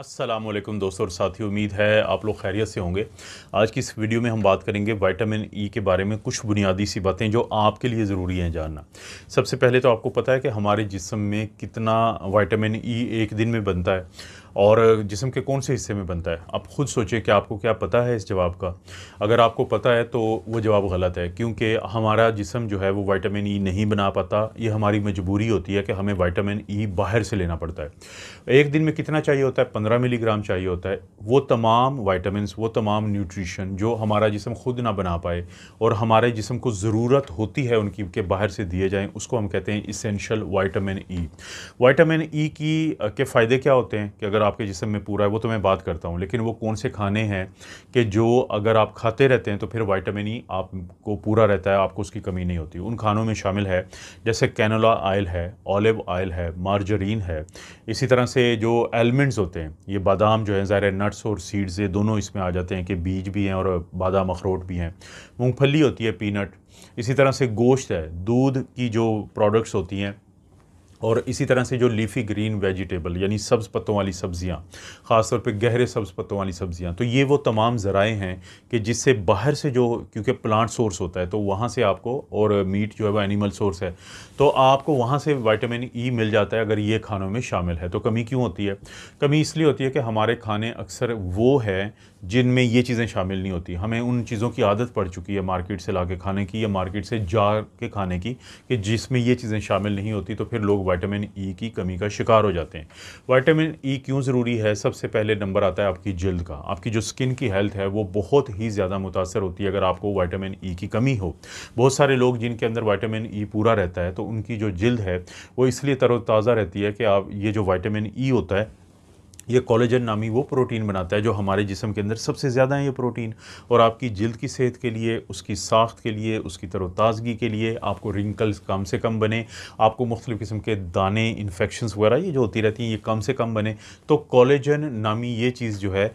असलम दोस्तों और साथी उम्मीद है आप लोग खैरियत से होंगे आज की इस वीडियो में हम बात करेंगे विटामिन ई के बारे में कुछ बुनियादी सी बातें जो आपके लिए ज़रूरी हैं जानना सबसे पहले तो आपको पता है कि हमारे जिसम में कितना विटामिन ई एक दिन में बनता है और जिसम के कौन से हिस्से में बनता है आप खुद सोचिए कि आपको क्या पता है इस जवाब का अगर आपको पता है तो वो जवाब गलत है क्योंकि हमारा जिसम जो है वो वाइटामिन ई e नहीं बना पाता ये हमारी मजबूरी होती है कि हमें वाइटामिन ई e बाहर से लेना पड़ता है एक दिन में कितना चाहिए होता है पंद्रह मिलीग्राम चाहिए होता है वो तमाम वाइटामिन वो तमाम न्यूट्रिशन जो हमारा जिसम खुद ना बना पाए और हमारे जिसम को ज़रूरत होती है उनकी के बाहर से दिए जाएँ उसको हम कहते हैं इसेंशल वाइटामिन ई वाइटामिन ई की के फ़ायदे क्या होते हैं कि अगर अगर आपके जिसम में पूरा है वो तो मैं बात करता हूँ लेकिन वो कौन से खाने हैं कि जो अगर आप खाते रहते हैं तो फिर वाइटामिन ई आपको पूरा रहता है आपको उसकी कमी नहीं होती उन खानों में शामिल है जैसे कैनोला आयल है ऑलिव आयल है मार्जरीन है इसी तरह से जो एलमेंट्स होते हैं ये बादाम जो है ज़ाहिर नट्स और सीड्स ये दोनों इसमें आ जाते हैं कि बीज भी हैं और बादाम अखरोट भी हैं मूँगफली होती है पीनट इसी तरह से गोश्त है दूध की जो प्रोडक्ट्स होती हैं और इसी तरह से जो लीफी ग्रीन वेजिटेबल यानी सब्ज़ पत्तों वाली सब्ज़ियाँ ख़ासतौर पे गहरे सब्ज़ पत्तों वाली सब्ज़ियाँ तो ये वो तमाम ज़राए हैं कि जिससे बाहर से जो क्योंकि प्लांट सोर्स होता है तो वहाँ से आपको और मीट जो है वो एनिमल सोर्स है तो आपको वहाँ से विटामिन ई e मिल जाता है अगर ये खानों में शामिल है तो कमी क्यों होती है कमी इसलिए होती है कि हमारे खाने अक्सर वो है जिनमें ये चीज़ें शामिल नहीं होती हमें उन चीज़ों की आदत पड़ चुकी है मार्केट से ला के खाने की या मार्केट से जा के खाने की कि जिसमें ये चीज़ें शामिल नहीं होती तो फिर लोग विटामिन ई e की कमी का शिकार हो जाते हैं विटामिन ई e क्यों ज़रूरी है सबसे पहले नंबर आता है आपकी जल्द का आपकी जो स्किन की हेल्थ है वो बहुत ही ज़्यादा मुतासर होती है अगर आपको वाइटामिन ई e की कमी हो बहुत सारे लोग जिनके अंदर वाइटामिन ई पूरा रहता है तो उनकी जो जल्द है वो इसलिए तरोताज़ा रहती है कि आप ये जो वाइटामिन ई होता है ये कॉलेजन नामी वो प्रोटीन बनाता है जो हमारे जिसम के अंदर सबसे ज़्यादा है ये प्रोटीन और आपकी जल्द की सेहत के लिए उसकी साख्त के लिए उसकी तरोताज़गी के लिए आपको रिंकल्स कम से कम बने आपको मुख्तलिफ़ किस्म के दाने इन्फेक्शन वगैरह ये जो होती रहती हैं ये कम से कम बने तो कॉलेजन नामी ये चीज़ जो है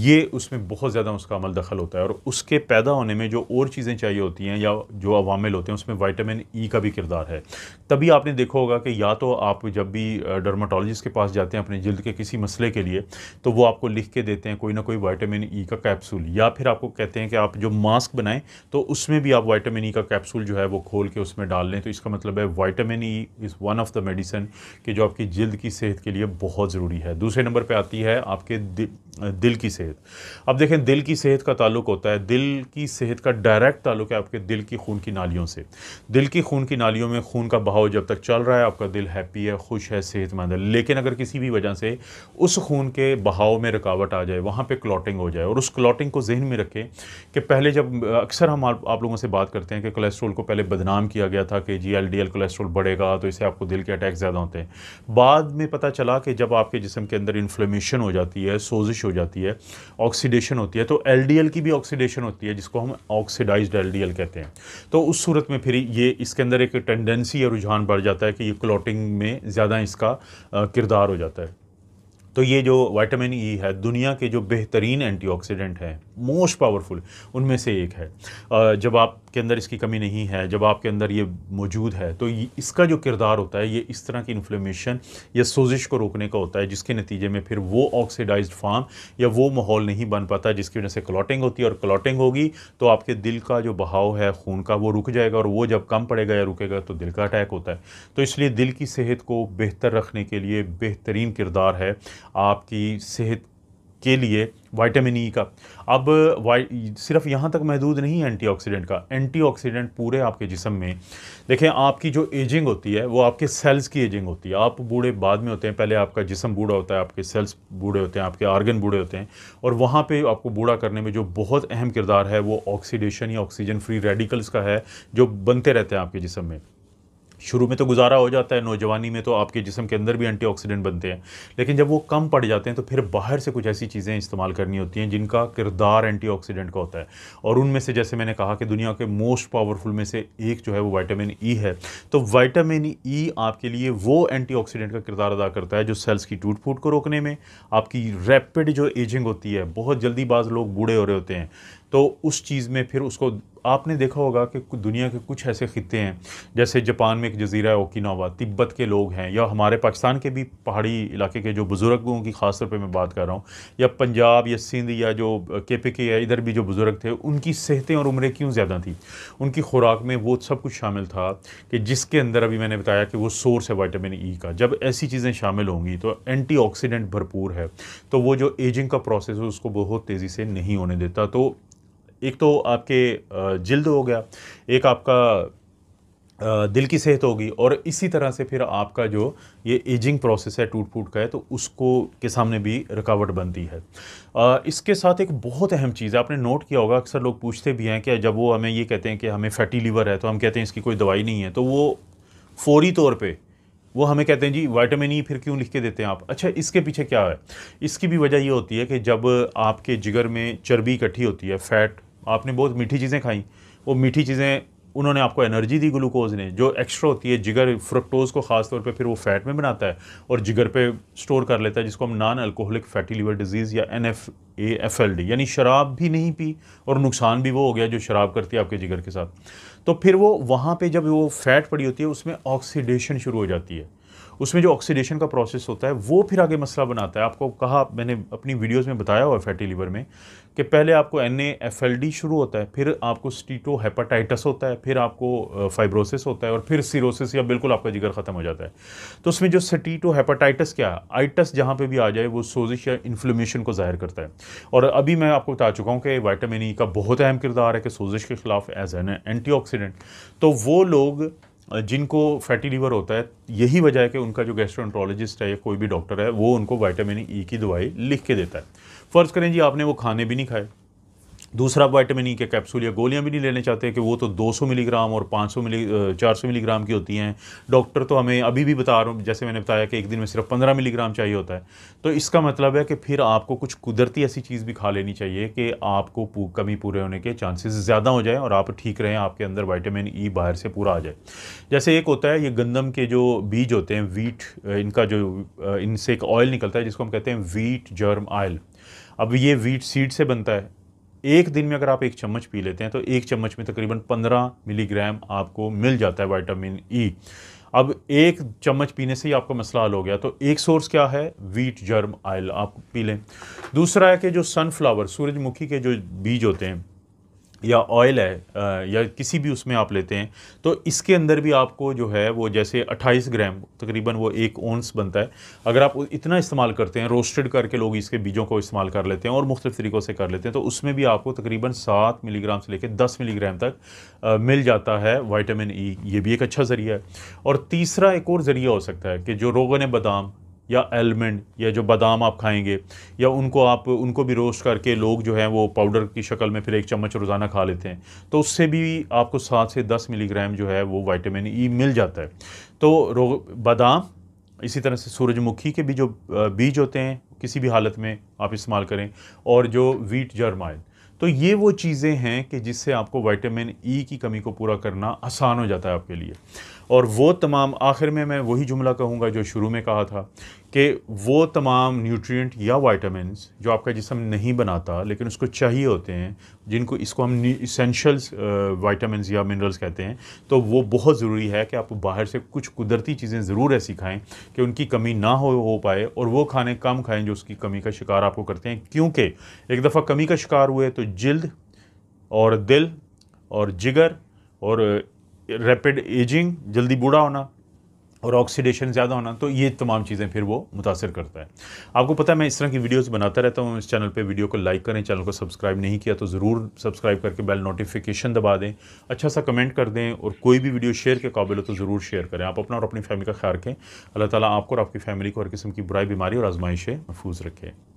ये उसमें बहुत ज़्यादा उसका अमल दखल होता है और उसके पैदा होने में जो और चीज़ें चाहिए होती हैं या जो अवामिल होते हैं उसमें वाइटामिन ई e का भी किरदार है तभी आपने देखा होगा कि या तो आप जब भी डर्माटोलॉजिस्ट के पास जाते हैं अपने जल्द के किसी मसले के लिए तो वो आपको लिख के देते हैं कोई ना कोई वाइटामिन ई e का कैप्सूल या फिर आपको कहते हैं कि आप जो मास्क बनाएं तो उसमें भी आप वाइटामिन ई e का कैप्सूल जो है वो खोल के उसमें डाल लें तो इसका मतलब है vitamin E is one of the medicine कि जो आपकी जल्द की सेहत के लिए बहुत ज़रूरी है दूसरे नंबर पर आती है आपके दिल की सेहत अब देखें दिल की सेहत का ताल्लुक होता है दिल की सेहत का डायरेक्ट ताल्लुक है आपके दिल की खून की नालियों से दिल की खून की नालियों में खून का बहाव जब तक चल रहा है आपका दिल हैप्पी है खुश है सेहतमंद है लेकिन अगर किसी भी वजह से उस खून के बहाव में रुकावट आ जाए वहाँ पर क्लॉटिंग हो जाए और उस क्लॉटिंग को जहन में रखें कि पहले जब अक्सर हम आप, लोगों से बात करते हैं कि कोलेस्ट्रोल को पहले बदनाम किया गया था कि जी एल कोलेस्ट्रोल बढ़ेगा तो इससे आपको दिल के अटैक ज़्यादा होते हैं बाद में पता चला कि जब आपके जिसम के अंदर इन्फ्लेमेशन हो जाती है सोजिश हो जाती है ऑक्सीडेशन होती है तो एल की भी ऑक्सीडेशन होती है जिसको हम ऑक्सीडाइज एल कहते हैं तो उस सूरत में फिर ये इसके अंदर एक टेंडेंसी या रुझान बढ़ जाता है कि ये क्लॉटिंग में ज़्यादा इसका किरदार हो जाता है तो ये जो वाइटामिन ई e है दुनिया के जो बेहतरीन एंटीऑक्सीडेंट हैं मोस्ट पावरफुल उनमें से एक है जब आपके अंदर इसकी कमी नहीं है जब आपके अंदर ये मौजूद है तो इसका जो किरदार होता है ये इस तरह की इन्फ्लेमेशन या सोजिश को रोकने का होता है जिसके नतीजे में फिर वो ऑक्सीडाइज फार्म या वो माहौल नहीं बन पाता जिसकी वजह से क्लॉटिंग होती है और क्लॉटिंग होगी तो आपके दिल का जो बहाव है खून का वो रुक जाएगा और वो जब कम पड़ेगा या रुकेगा तो दिल का अटैक होता है तो इसलिए दिल की सेहत को बेहतर रखने के लिए बेहतरीन किरदार है आपकी सेहत के लिए वाइटामिन ई e का अब सिर्फ यहाँ तक महदूद नहीं है एंटीऑक्सीडेंट का एंटीऑक्सीडेंट पूरे आपके जिसम में देखें आपकी जो एजिंग होती है वो आपके सेल्स की एजिंग होती है आप बूढ़े बाद में होते हैं पहले आपका जिसम बूढ़ा होता है आपके सेल्स बूढ़े होते हैं आपके आर्गन बूढ़े होते हैं और वहाँ पर आपको बूढ़ा करने में जो बहुत अहम किरदार है वो ऑक्सीडेशन या ऑक्सीजन फ्री रेडिकल्स का है जो बनते रहते हैं आपके जिसम में शुरू में तो गुजारा हो जाता है नौजवानी में तो आपके जिसम के अंदर भी एंटी बनते हैं लेकिन जब वो कम पड़ जाते हैं तो फिर बाहर से कुछ ऐसी चीज़ें इस्तेमाल करनी होती हैं जिनका किरदार एंटी का होता है और उनमें से जैसे मैंने कहा कि दुनिया के मोस्ट पावरफुल में से एक जो है वो वाइटामिन ई e है तो वाइटामिन ई e आपके लिए वो एंटी का किरदार अदा करता है जो सेल्स की टूट फूट को रोकने में आपकी रैपिड जो एजिंग होती है बहुत जल्दी बाज लोग बूढ़े हो रहे होते हैं तो उस चीज़ में फिर उसको आपने देखा होगा कि दुनिया के कुछ ऐसे खत्े हैं जैसे जापान में एक जजीरा ओकिनावा तिब्बत के लोग हैं या हमारे पाकिस्तान के भी पहाड़ी इलाके के जो बुज़ुर्गों की खास तौर पे मैं बात कर रहा हूँ या पंजाब या सिंध या जो के पी के या इधर भी जो बुज़ुर्ग थे उनकी सेहतें और उम्रें क्यों ज़्यादा थी उनकी खुराक में वो सब कुछ शामिल था कि जिसके अंदर अभी मैंने बताया कि वो सोर्स है वाइटामिन ई का जब ऐसी चीज़ें शामिल होंगी तो एंटी भरपूर है तो वो जो एजिंग का प्रोसेस है उसको बहुत तेज़ी से नहीं होने देता तो एक तो आपके जिल्द हो गया एक आपका दिल की सेहत होगी और इसी तरह से फिर आपका जो ये एजिंग प्रोसेस है टूट फूट का है तो उसको के सामने भी रुकावट बनती है इसके साथ एक बहुत अहम चीज़ है आपने नोट किया होगा अक्सर लोग पूछते भी हैं कि जब वो हमें ये कहते हैं कि हमें फैटी लीवर है तो हम कहते हैं इसकी कोई दवाई नहीं है तो वो फौरी तौर पर वो हमें कहते हैं जी वाइटामिन ई e फिर क्यों लिख के देते हैं आप अच्छा इसके पीछे क्या है इसकी भी वजह ये होती है कि जब आपके जिगर में चर्बी इकट्ठी होती है फैट आपने बहुत मीठी चीज़ें खाई वो मीठी चीज़ें उन्होंने आपको एनर्जी दी ग्लूकोज ने जो एक्स्ट्रा होती है जिगर फ्रुक्टोज़ को ख़ास तौर पे फिर वो फैट में बनाता है और जिगर पे स्टोर कर लेता है जिसको हम non alcoholic fatty liver disease या N F A F L D यानी शराब भी नहीं पी और नुकसान भी वो हो गया जो शराब करती है आपके जिगर के साथ तो फिर वो वहाँ पर जब वो फैट पड़ी होती है उसमें ऑक्सीडेशन शुरू हो जाती है उसमें जो ऑक्सीडेशन का प्रोसेस होता है वो फिर आगे मसला बनाता है आपको कहा मैंने अपनी वीडियोस में बताया हुआ फैटी लीवर में कि पहले आपको एन शुरू होता है फिर आपको स्टीटो हेपाटाइटस होता है फिर आपको फाइब्रोसिस होता है और फिर सीरोसिस या बिल्कुल आपका जिगर ख़त्म हो जाता है तो उसमें जो स्टीटो हेपाटाइटस क्या है आइटस जहाँ पर भी आ जाए वो सोजिश या इन्फ्लेमेशन को ज़ाहिर करता है और अभी मैं आपको बता चुका हूँ कि वाइटामिन ई e का बहुत अहम किरदार है कि सोजिश के खिलाफ एज एन ऑक्सीडेंट तो वो लोग जिनको फैटी लीवर होता है यही वजह है कि उनका जो गैस्ट्रोन्ट्रोलॉजिस्ट है या कोई भी डॉक्टर है वो उनको वाइटामिन ई e की दवाई लिख के देता है फ़र्ज़ करें जी आपने वो खाने भी नहीं खाए दूसरा वाइटामिन ई e के कैप्सूल या गोलियां भी नहीं लेने चाहते कि वो तो 200 मिलीग्राम और 500 मिली 400 मिलीग्राम की होती हैं डॉक्टर तो हमें अभी भी बता रहा हूँ जैसे मैंने बताया कि एक दिन में सिर्फ 15 मिलीग्राम चाहिए होता है तो इसका मतलब है कि फिर आपको कुछ कुदरती ऐसी चीज़ भी खा लेनी चाहिए कि आपको कमी पूरे होने के चांसेस ज़्यादा हो जाए और आप ठीक रहें आपके अंदर वाइटामिन ई e बाहर से पूरा आ जाए जैसे एक होता है ये गंदम के जो बीज होते हैं वीट इनका जो इनसे एक ऑयल निकलता है जिसको हम कहते हैं वीट जर्म ऑयल अब ये वीट सीड से बनता है एक दिन में अगर आप एक चम्मच पी लेते हैं तो एक चम्मच में तकरीबन 15 मिलीग्राम आपको मिल जाता है वाइटामिन ई e. अब एक चम्मच पीने से ही आपका मसला हल हो गया तो एक सोर्स क्या है वीट जर्म आयल आप पी लें दूसरा है कि जो सनफ्लावर सूरजमुखी के जो बीज होते हैं या ऑयल है या किसी भी उसमें आप लेते हैं तो इसके अंदर भी आपको जो है वो जैसे 28 ग्राम तकरीबन वो एक ओंस बनता है अगर आप इतना इस्तेमाल करते हैं रोस्टेड करके लोग इसके बीजों को इस्तेमाल कर लेते हैं और मुख्त तरीक़ों से कर लेते हैं तो उसमें भी आपको तकरीबन सात मिलीग्राम से लेकर दस मिलीग्राम तक आ, मिल जाता है वाइटामिन ई e। ये भी एक अच्छा ज़रिया है और तीसरा एक और ज़रिया हो सकता है कि जो रोगन बादाम या एलमंड या जो बादाम आप खाएंगे या उनको आप उनको भी रोस्ट करके लोग जो हैं वो पाउडर की शक्ल में फिर एक चम्मच रोज़ाना खा लेते हैं तो उससे भी आपको सात से दस मिलीग्राम जो है वो वाइटामिन ई मिल जाता है तो बादाम इसी तरह से सूरजमुखी के भी जो बीज होते हैं किसी भी हालत में आप इस्तेमाल करें और जो वीट जर्माइल तो ये वो चीज़ें हैं कि जिससे आपको वाइटामिन ई की कमी को पूरा करना आसान हो जाता है आपके लिए और वो तमाम आखिर में मैं वही जुमला कहूँगा जो शुरू में कहा था कि वो तमाम न्यूट्रिएंट या वाइटामिन जो आपका जिसम नहीं बनाता लेकिन उसको चाहिए होते हैं जिनको इसको हम इसेंशल्स वाइटामिन या मिनरल्स कहते हैं तो वो बहुत ज़रूरी है कि आप बाहर से कुछ कुदरती चीज़ें ज़रूर ऐसी खाएँ कि उनकी कमी ना हो हो पाए और वो खाने कम खाएँ जो उसकी कमी का शिकार आपको करते हैं क्योंकि एक दफ़ा कमी का शिकार हुए तो जल्द और दिल और जिगर और रैपिड एजिंग जल्दी बूढ़ा होना और ऑक्सीडेशन ज़्यादा होना तो ये तमाम चीज़ें फिर वो मुतासर करता है आपको पता है मैं इस तरह की वीडियोस बनाता रहता हूँ इस चैनल पे वीडियो को लाइक करें चैनल को सब्सक्राइब नहीं किया तो ज़रूर सब्सक्राइब करके बेल नोटिफिकेशन दबा दें अच्छा सा कमेंट कर दें और कोई भी वीडियो शेयर के काबिल हो तो ज़रूर शेयर करें आप अपना और अपनी फैमिली का ख्याल रखें अल्लाह ताली आपको और आपकी फैमिली को हर किस्म की बुराई बीमारी और आजमाइशें महफूज रखें